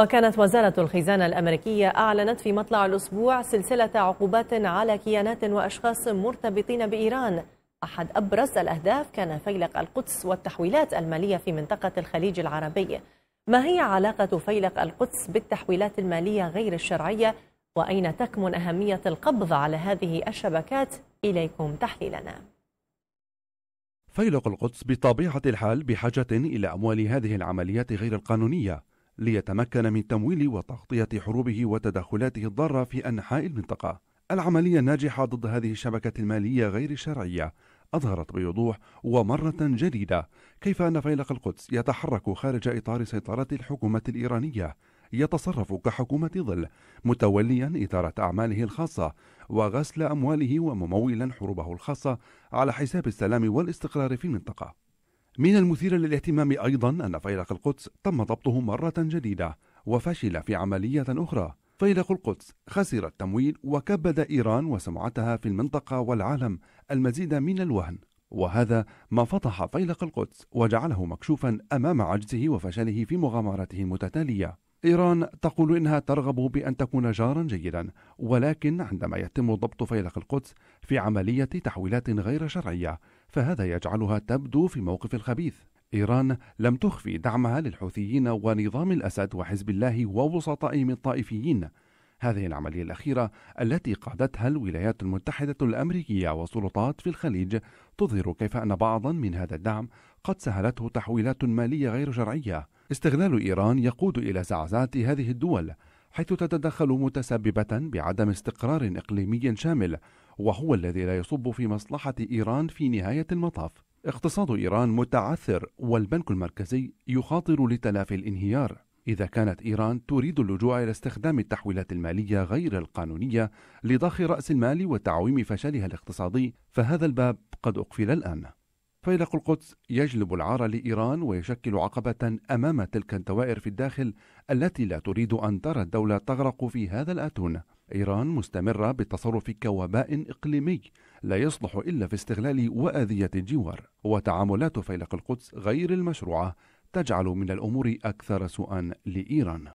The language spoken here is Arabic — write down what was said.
وكانت وزارة الخزانة الأمريكية أعلنت في مطلع الأسبوع سلسلة عقوبات على كيانات وأشخاص مرتبطين بإيران أحد أبرز الأهداف كان فيلق القدس والتحويلات المالية في منطقة الخليج العربي ما هي علاقة فيلق القدس بالتحويلات المالية غير الشرعية وأين تكمن أهمية القبض على هذه الشبكات إليكم تحليلنا فيلق القدس بطبيعة الحال بحاجة إلى أموال هذه العمليات غير القانونية ليتمكن من تمويل وتغطية حروبه وتدخلاته الضارة في أنحاء المنطقة. العملية الناجحة ضد هذه الشبكة المالية غير الشرعية أظهرت بوضوح ومرة جديدة كيف أن فيلق القدس يتحرك خارج إطار سيطرة الحكومة الإيرانية يتصرف كحكومة ظل متوليا إدارة أعماله الخاصة وغسل أمواله وممولا حروبه الخاصة على حساب السلام والاستقرار في المنطقة من المثير للاهتمام أيضا أن فيلق القدس تم ضبطه مرة جديدة وفشل في عملية أخرى فيلق القدس خسر التمويل وكبد إيران وسمعتها في المنطقة والعالم المزيد من الوهن وهذا ما فضح فيلق القدس وجعله مكشوفا أمام عجزه وفشله في مغامراته المتتالية إيران تقول إنها ترغب بأن تكون جارا جيدا ولكن عندما يتم ضبط فيلق القدس في عملية تحويلات غير شرعية فهذا يجعلها تبدو في موقف الخبيث إيران لم تخفي دعمها للحوثيين ونظام الأسد وحزب الله ووسطائهم الطائفيين هذه العملية الأخيرة التي قادتها الولايات المتحدة الأمريكية وسلطات في الخليج تظهر كيف أن بعضا من هذا الدعم قد سهلته تحويلات مالية غير شرعية استغلال إيران يقود إلى زعزعة هذه الدول حيث تتدخل متسببة بعدم استقرار إقليمي شامل وهو الذي لا يصب في مصلحة إيران في نهاية المطاف اقتصاد إيران متعثر والبنك المركزي يخاطر لتلافي الانهيار إذا كانت إيران تريد اللجوء إلى استخدام التحويلات المالية غير القانونية لضخ رأس المال وتعويم فشلها الاقتصادي فهذا الباب قد أقفل الآن فيلق القدس يجلب العار لإيران ويشكل عقبة أمام تلك الدوائر في الداخل التي لا تريد أن ترى الدولة تغرق في هذا الآتون إيران مستمرة بالتصرف كوباء إقليمي لا يصلح إلا في استغلال وأذية الجوار وتعاملات فيلق القدس غير المشروعة تجعل من الأمور أكثر سوءا لإيران